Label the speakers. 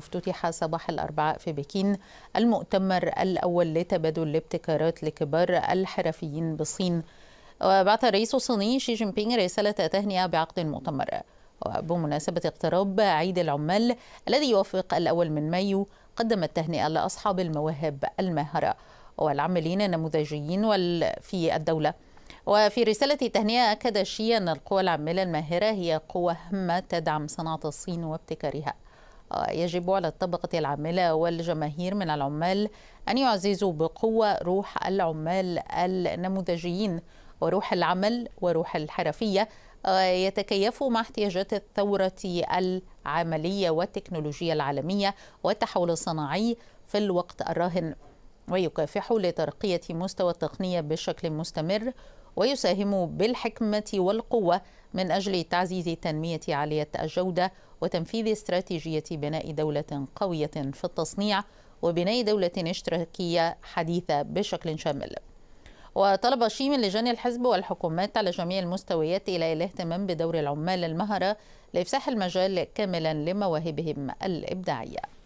Speaker 1: افتتح صباح الأربعاء في بكين المؤتمر الأول لتبادل الابتكارات لكبار الحرفيين بالصين وبعث الرئيس الصيني شي جين بينغ رسالة تهنئة بعقد المؤتمر وبمناسبة اقتراب عيد العمال الذي يوافق الأول من مايو قدم التهنئة لأصحاب المواهب الماهرة والعاملين النموذجيين في الدولة وفي رسالة تهنئة أكد شي أن القوى العاملة الماهرة هي قوة هامة تدعم صناعة الصين وابتكارها يجب على الطبقة العاملة والجماهير من العمال أن يعززوا بقوة روح العمال النموذجيين وروح العمل وروح الحرفية آه، يتكيفوا مع احتياجات الثورة العملية والتكنولوجيا العالمية والتحول الصناعي في الوقت الراهن ويكافحوا لترقية مستوى التقنية بشكل مستمر ويساهم بالحكمة والقوة من أجل تعزيز تنمية عالية الجودة وتنفيذ استراتيجية بناء دولة قوية في التصنيع وبناء دولة اشتراكية حديثة بشكل شامل وطلب شي من لجان الحزب والحكومات على جميع المستويات إلى الاهتمام بدور العمال المهرة لإفساح المجال كاملا لمواهبهم الإبداعية